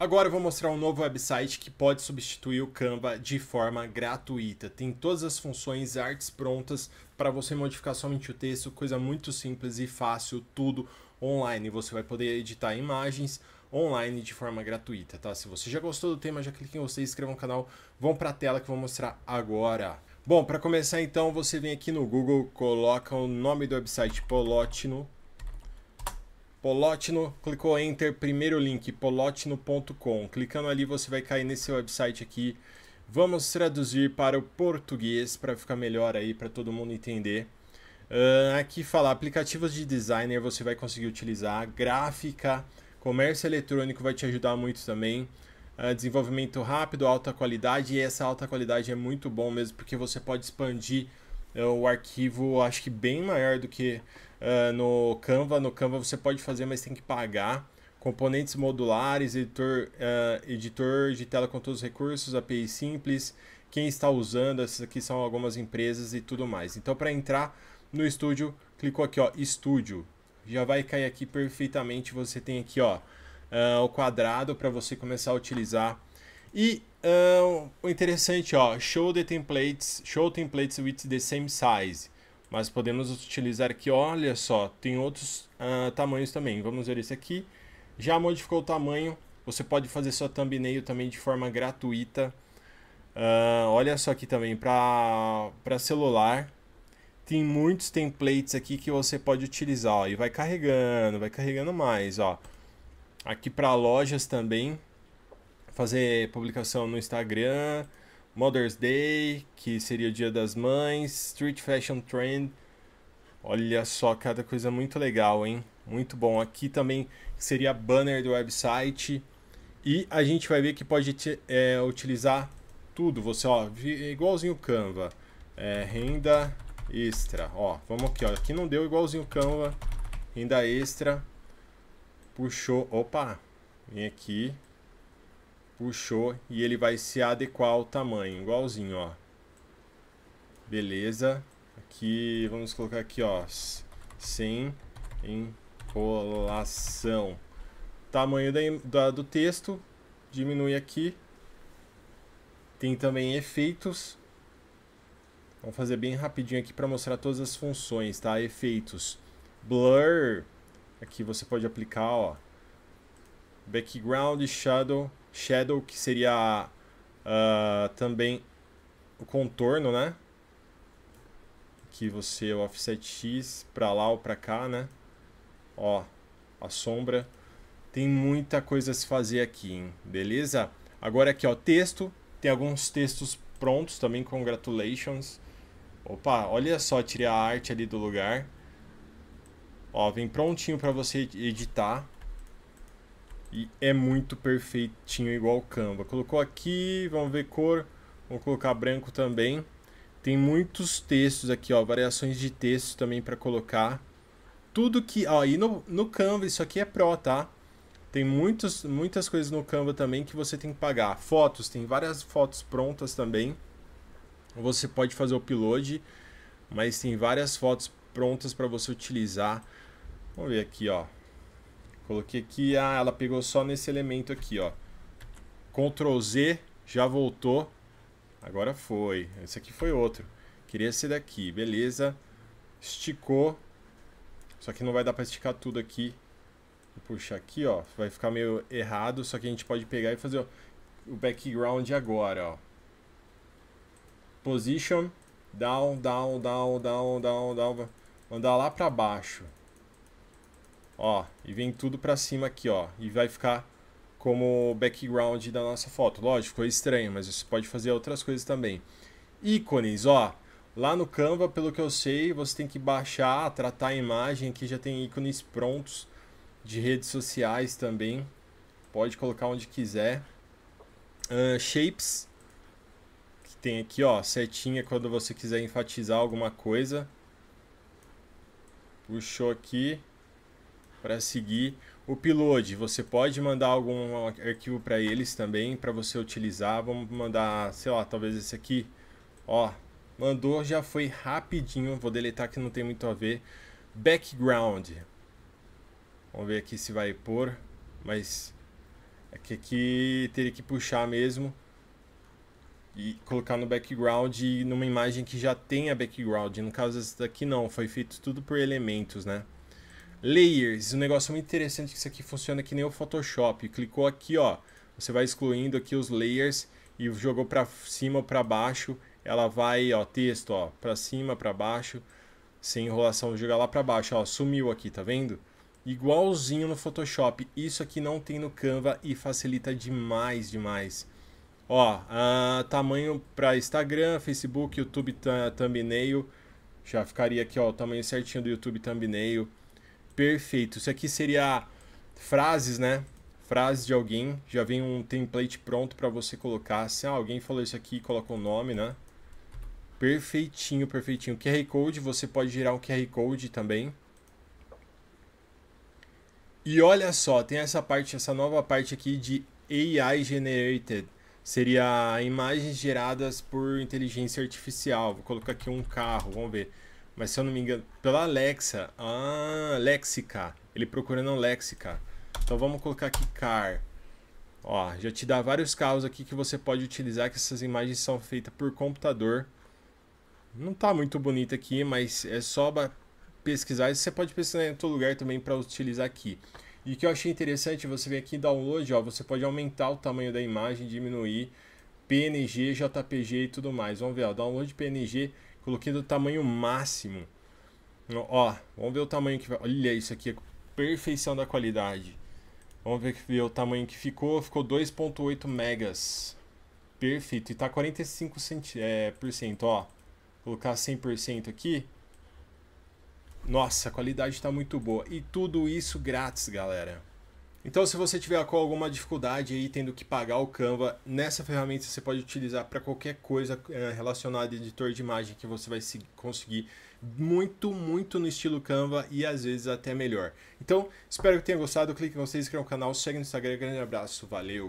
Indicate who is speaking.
Speaker 1: Agora eu vou mostrar um novo website que pode substituir o Canva de forma gratuita. Tem todas as funções artes prontas para você modificar somente o texto, coisa muito simples e fácil, tudo online. Você vai poder editar imagens online de forma gratuita, tá? Se você já gostou do tema, já clique em você, inscreva no canal, vão para a tela que eu vou mostrar agora. Bom, para começar então, você vem aqui no Google, coloca o nome do website Polotno, Polotino, clicou enter, primeiro link, polotino.com. Clicando ali você vai cair nesse website aqui. Vamos traduzir para o português para ficar melhor aí para todo mundo entender. Uh, aqui fala aplicativos de designer você vai conseguir utilizar, gráfica, comércio eletrônico vai te ajudar muito também. Uh, desenvolvimento rápido, alta qualidade, e essa alta qualidade é muito bom mesmo porque você pode expandir é o arquivo, acho que bem maior do que uh, no Canva. No Canva você pode fazer, mas tem que pagar. Componentes modulares, editor, uh, editor de tela com todos os recursos, API simples, quem está usando, essas aqui são algumas empresas e tudo mais. Então, para entrar no estúdio, clicou aqui, ó, estúdio. Já vai cair aqui perfeitamente. Você tem aqui, ó, uh, o quadrado para você começar a utilizar. E o um, interessante, ó, show the templates, show templates with the same size. Mas podemos utilizar aqui, olha só, tem outros uh, tamanhos também. Vamos ver esse aqui. Já modificou o tamanho. Você pode fazer sua thumbnail também de forma gratuita. Uh, olha só aqui também, para celular. Tem muitos templates aqui que você pode utilizar. Ó, e vai carregando, vai carregando mais. Ó. Aqui para lojas também fazer publicação no Instagram, Mother's Day, que seria o Dia das Mães, Street Fashion Trend. Olha só, cada coisa muito legal, hein? Muito bom. Aqui também seria banner do website. E a gente vai ver que pode é, utilizar tudo. Você, ó, igualzinho o Canva. É, renda extra. Ó, vamos aqui, ó. Aqui não deu igualzinho o Canva. Renda extra. Puxou. Opa! Vem aqui puxou e ele vai se adequar ao tamanho, igualzinho, ó. Beleza. Aqui, vamos colocar aqui, ó, sem enrolação. Tamanho da, da, do texto, diminui aqui. Tem também efeitos. Vamos fazer bem rapidinho aqui para mostrar todas as funções, tá? Efeitos. Blur, aqui você pode aplicar, ó. Background, Shadow, shadow, que seria uh, também o contorno, né? Que você é o offset X para lá ou para cá, né? Ó, a sombra. Tem muita coisa a se fazer aqui, hein? beleza? Agora aqui, ó, texto. Tem alguns textos prontos também, congratulations. Opa, olha só, tirei a arte ali do lugar. Ó, vem prontinho para você editar. E é muito perfeitinho igual o Canva. Colocou aqui, vamos ver cor. Vou colocar branco também. Tem muitos textos aqui, ó, variações de texto também para colocar. Tudo que, ó, e no, no Canva isso aqui é pro, tá? Tem muitos, muitas coisas no Canva também que você tem que pagar. Fotos, tem várias fotos prontas também. Você pode fazer o upload, mas tem várias fotos prontas para você utilizar. Vamos ver aqui, ó. Coloquei aqui, ah, ela pegou só nesse elemento aqui, ó. Ctrl Z, já voltou. Agora foi. Esse aqui foi outro. Queria ser daqui, beleza. Esticou. Só que não vai dar para esticar tudo aqui. Vou puxar aqui, ó. Vai ficar meio errado, só que a gente pode pegar e fazer o background agora, ó. Position, down, down, down, down, down, down. Mandar lá para baixo. Ó, e vem tudo para cima aqui, ó. E vai ficar como background da nossa foto. Lógico, ficou estranho, mas você pode fazer outras coisas também. Ícones, ó. Lá no Canva, pelo que eu sei, você tem que baixar, tratar a imagem. Aqui já tem ícones prontos de redes sociais também. Pode colocar onde quiser. Uh, shapes, que tem aqui, ó, setinha quando você quiser enfatizar alguma coisa. Puxou aqui para seguir o upload. Você pode mandar algum arquivo para eles também para você utilizar. Vamos mandar, sei lá, talvez esse aqui. Ó, mandou, já foi rapidinho. Vou deletar que não tem muito a ver. Background. Vamos ver aqui se vai pôr, mas é que aqui teria que puxar mesmo e colocar no background e numa imagem que já tenha background. No caso essa daqui não, foi feito tudo por elementos, né? Layers, um negócio muito interessante que isso aqui funciona que nem o Photoshop. Clicou aqui, ó, você vai excluindo aqui os layers e jogou para cima ou para baixo, ela vai, ó, texto, ó, para cima, para baixo, sem enrolação, jogar lá para baixo, ó, sumiu aqui, tá vendo? Igualzinho no Photoshop. Isso aqui não tem no Canva e facilita demais, demais. Ó, tamanho para Instagram, Facebook, YouTube thumbnail. Já ficaria aqui, ó, o tamanho certinho do YouTube thumbnail. Perfeito. Isso aqui seria frases, né? Frases de alguém. Já vem um template pronto para você colocar. Se ah, alguém falou isso aqui, coloca o um nome, né? Perfeitinho, perfeitinho. QR Code, você pode gerar um QR Code também. E olha só, tem essa parte, essa nova parte aqui de AI Generated. Seria imagens geradas por inteligência artificial. Vou colocar aqui um carro, vamos ver. Mas se eu não me engano, pela Alexa. Ah, Lexica. Ele procurando Lexica. Então vamos colocar aqui car. Ó, já te dá vários carros aqui que você pode utilizar, que essas imagens são feitas por computador. Não tá muito bonito aqui, mas é só pesquisar. Você pode pesquisar em outro lugar também para utilizar aqui. E que eu achei interessante, você vem aqui em download, ó, você pode aumentar o tamanho da imagem, diminuir PNG, JPG e tudo mais. Vamos ver, ó, download PNG Coloquei do tamanho máximo. Ó, vamos ver o tamanho que vai. Olha isso aqui, perfeição da qualidade. Vamos ver, ver o tamanho que ficou. Ficou 2.8 megas. Perfeito. E tá 45 centi... é, por cento, ó. Colocar 100% aqui. Nossa, a qualidade está muito boa. E tudo isso grátis, galera. Então, se você tiver com alguma dificuldade aí tendo que pagar o Canva, nessa ferramenta você pode utilizar para qualquer coisa eh, relacionada a editor de imagem que você vai conseguir muito, muito no estilo Canva e às vezes até melhor. Então, espero que tenha gostado. Clique em vocês, inscreva no canal, segue no Instagram. Grande abraço, valeu!